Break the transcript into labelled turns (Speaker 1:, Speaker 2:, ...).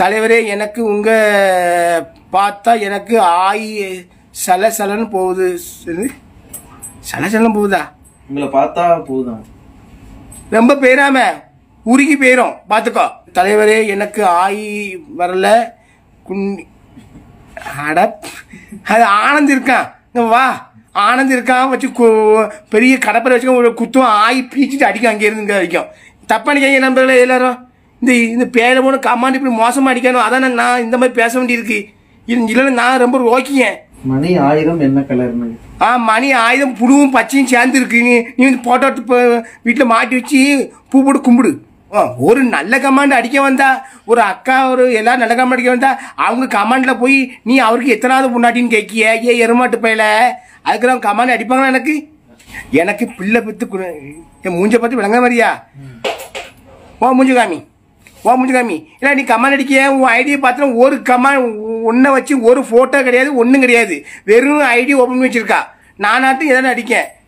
Speaker 1: தலைவரே எனக்கு உங்கள் பார்த்தா எனக்கு ஆய் சலசலன்னு போகுது சலசலன்னு போகுதா உங்களை பார்த்தா போகுதான் ரொம்ப பேராம உருகி போயிடும் பார்த்துக்கோ தலைவரே எனக்கு ஆய் வரல குண்டி அட அது ஆனந்த் இருக்கான் வா ஆனந்த் இருக்கான் வச்சு பெரிய கடப்பரை வச்சு குத்தும் ஆய் பீச்சிட்டு அடிக்கும் அங்கே இருந்துங்க வரைக்கும் தப்பானிக்காங்க நம்பர்களை எல்லாரும் இந்த இந்த பேரை போன கமாண்ட் இப்படி மோசமாக அடிக்கணும் அதான் நான் இந்த மாதிரி பேச வேண்டியிருக்கு இல்லைன்னா நான் ரொம்ப ஓகேங்க
Speaker 2: மணி ஆயுதம் என்ன கலர்
Speaker 1: ஆ மணி ஆயுதம் புழுவும் பச்சையும் சேர்ந்து இருக்கு நீ வந்து போட்டோ வீட்டில் மாட்டி வச்சு பூ போட்டு கும்பிடு ஒரு நல்ல கமாண்ட் அடிக்க வந்தா ஒரு அக்கா ஒரு எல்லாரும் நல்ல கமாண்ட் அடிக்க வந்தா அவங்க கமாண்டில் போய் நீ அவருக்கு எத்தனாவது முன்னாடின்னு கேட்கிய ஏ எருமாட்டு பயில அதுக்கு அவங்க கமாண்ட் அடிப்பாங்களா எனக்கு எனக்கு பிள்ளை பத்து என் மூஞ்ச பார்த்து விளங்க மாதிரியா ஓ மூஞ்சு காமி ஓ முடிஞ்சு காமி இல்லை நீ கமெண்ட் அடிக்க உன் ஐடியை பார்த்தோன்னா ஒரு கமெண்ட் ஒன்றை வச்சு ஒரு ஃபோட்டோ கிடையாது ஒன்றும் கிடையாது வெறும் ஐடி ஓப்பன் பண்ணி வச்சுருக்கா நானாட்டும் எதனா அடிக்கேன்